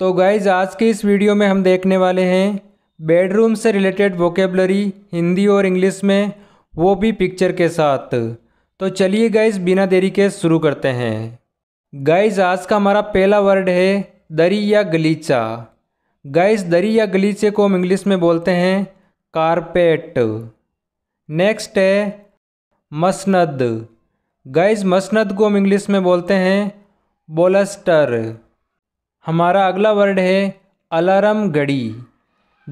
तो गाइज आज के इस वीडियो में हम देखने वाले हैं बेडरूम से रिलेटेड वोकेबलरी हिंदी और इंग्लिश में वो भी पिक्चर के साथ तो चलिए गाइज बिना देरी के शुरू करते हैं गाइज आज का हमारा पहला वर्ड है दरी या गलीचा गाइज दरी या गलीचे को हम इंग्लिश में बोलते हैं कारपेट नेक्स्ट है मसनद गाइज मसनद को हम इंग्लिश में बोलते हैं बोलस्टर हमारा अगला वर्ड है अलार्म घड़ी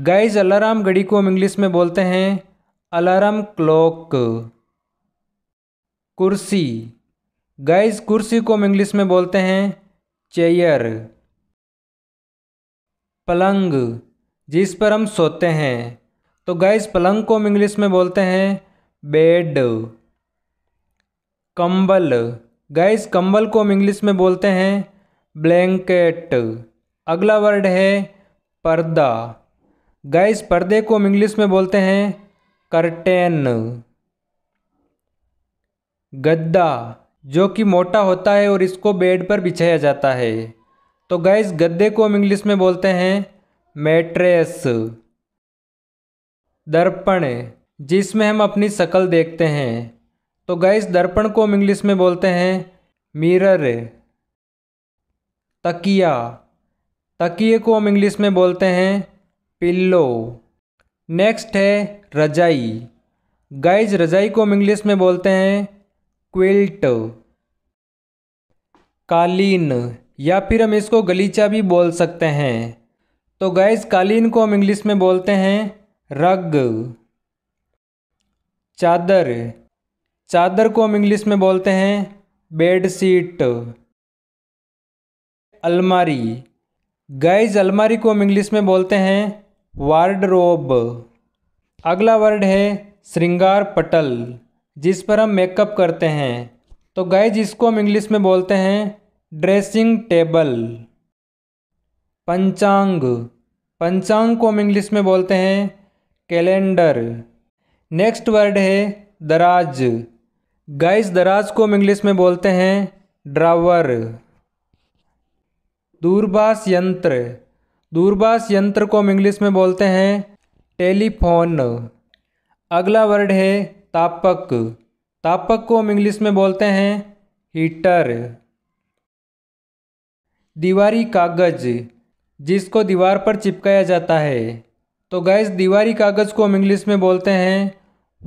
गाइज अलार्म घड़ी को हम इंग्लिश में बोलते हैं अलार्म क्लॉक कुर्सी गाइज कुर्सी को हम इंग्लिश में बोलते हैं चेयर पलंग जिस पर हम सोते हैं तो गाइज पलंग को हम इंग्लिश में बोलते हैं बेड कंबल गाइज कंबल को हम इंग्लिश में बोलते हैं ब्लैंकेट अगला वर्ड है पर्दा गाइस पर्दे को हम इंग्लिश में बोलते हैं करटेन गद्दा जो कि मोटा होता है और इसको बेड पर बिछाया जाता है तो गाइस गद्दे को हम इंग्लिश में बोलते हैं मैट्रेस दर्पण जिसमें हम अपनी शकल देखते हैं तो गाइस दर्पण को हम इंग्लिश में बोलते हैं मिरर तकिया तकिए को हम इंग्लिश में बोलते हैं पिल्लो नेक्स्ट है रजाई गाइज रजाई को हम इंग्लिश में बोलते हैं क्विल्ट कालीन या फिर हम इसको गलीचा भी बोल सकते हैं तो गाइज कालीन को हम इंग्लिश में बोलते हैं रग चादर चादर को हम इंग्लिश में बोलते हैं बेडशीट शीट अलमारी गाइज अलमारी को हम इंग्लिश में बोलते हैं वार्डरोब अगला वर्ड है श्रृंगार पटल जिस पर हम मेकअप करते हैं तो गाइज इसको हम इंग्लिश में बोलते हैं ड्रेसिंग टेबल पंचांग पंचांग को हम इंग्लिश में बोलते हैं कैलेंडर नेक्स्ट वर्ड है दराज गाइज दराज को हम इंग्लिश में बोलते हैं ड्रावर दूरभाष यंत्र दूरभाष यंत्र को हम इंग्लिश में बोलते हैं टेलीफोन अगला वर्ड है तापक तापक को हम इंग्लिश में बोलते हैं हीटर दीवारी कागज जिसको दीवार पर चिपकाया जाता है तो गैस दीवारी कागज को हम इंग्लिश में बोलते हैं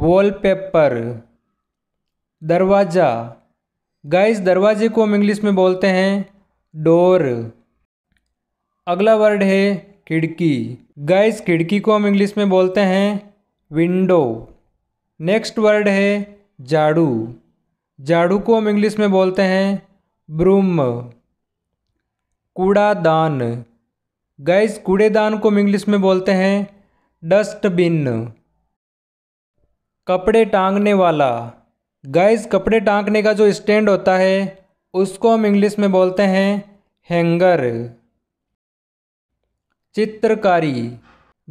वॉलपेपर दरवाज़ा गैस दरवाजे को हम इंग्लिश में बोलते हैं डोर अगला वर्ड है खिड़की गाइस खिड़की को हम इंग्लिश में बोलते हैं विंडो नेक्स्ट वर्ड है झाड़ू झाड़ू को हम इंग्लिश में बोलते हैं ब्रूम कूड़ादान गैस कूड़ेदान को हम इंग्लिश में बोलते हैं डस्टबिन कपड़े टांगने वाला गैस कपड़े टांगने का जो स्टैंड होता है उसको हम इंग्लिश में बोलते हैं हैंगर चित्रकारी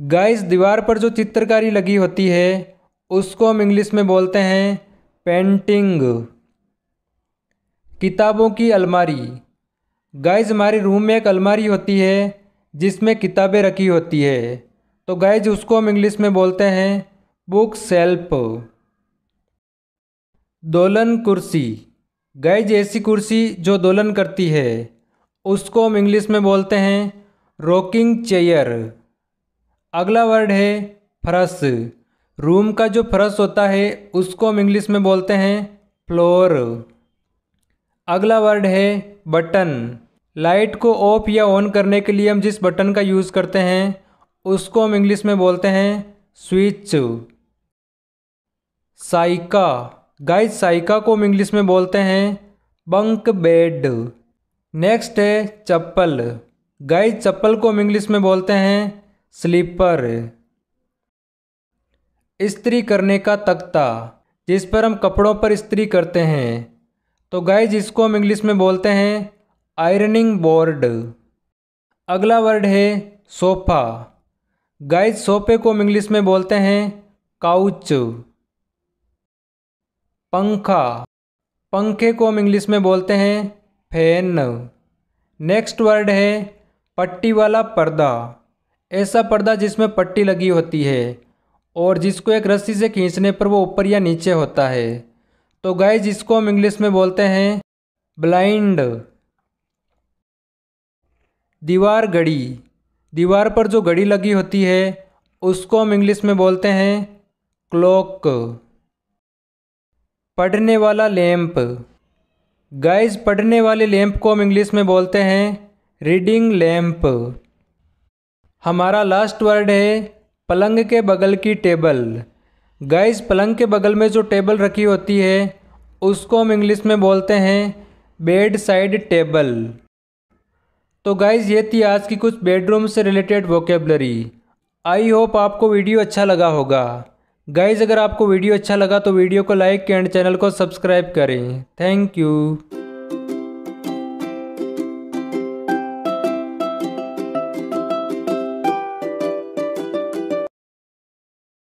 गाइस दीवार पर जो चित्रकारी लगी होती है उसको हम इंग्लिश में बोलते हैं पेंटिंग किताबों की अलमारी गाइज हमारे रूम में एक अलमारी होती है जिसमें किताबें रखी होती है तो गाइज उसको हम इंग्लिश में बोलते हैं बुक सेल्फ दोलन कुर्सी गाइज ऐसी कुर्सी जो दोलन करती है उसको हम इंग्लिश में बोलते हैं रॉकिंग चेयर अगला वर्ड है फ्रस रूम का जो फ्रस होता है उसको हम इंग्लिश में बोलते हैं फ्लोर अगला वर्ड है बटन लाइट को ऑफ या ऑन करने के लिए हम जिस बटन का यूज़ करते हैं उसको हम इंग्लिश में बोलते हैं स्विच साइका गाइज साइका को हम इंग्लिश में बोलते हैं बंक बेड नेक्स्ट है चप्पल गाइस चप्पल को हम इंग्लिश में बोलते हैं स्लीपर इस्त्री करने का तख्ता जिस पर हम कपड़ों पर इस्त्री करते हैं तो गाइज इसको हम इंग्लिश में बोलते हैं आयरनिंग बोर्ड अगला वर्ड है सोफ़ा गाइज सोफे को हम इंग्लिश में बोलते हैं काउच पंखा पंखे को हम इंग्लिश में बोलते हैं फैन नेक्स्ट वर्ड है पट्टी वाला पर्दा ऐसा पर्दा जिसमें पट्टी लगी होती है और जिसको एक रस्सी से खींचने पर वो ऊपर या नीचे होता है तो गाय जिसको हम इंग्लिश में बोलते हैं ब्लाइंड दीवार घड़ी दीवार पर जो घड़ी लगी होती है उसको हम इंग्लिश में बोलते हैं क्लॉक पढ़ने वाला लैंप गाइस पढ़ने वाले लैंप को हम इंग्लिश में बोलते हैं रीडिंग लैम्प हमारा लास्ट वर्ड है पलंग के बगल की टेबल गाइस पलंग के बगल में जो टेबल रखी होती है उसको हम इंग्लिश में बोलते हैं बेड साइड टेबल तो गाइज़ ये थी आज की कुछ बेडरूम से रिलेटेड वोकेबलरी आई होप आपको वीडियो अच्छा लगा होगा गाइज़ अगर आपको वीडियो अच्छा लगा तो वीडियो को लाइक एंड चैनल को सब्सक्राइब करें थैंक यू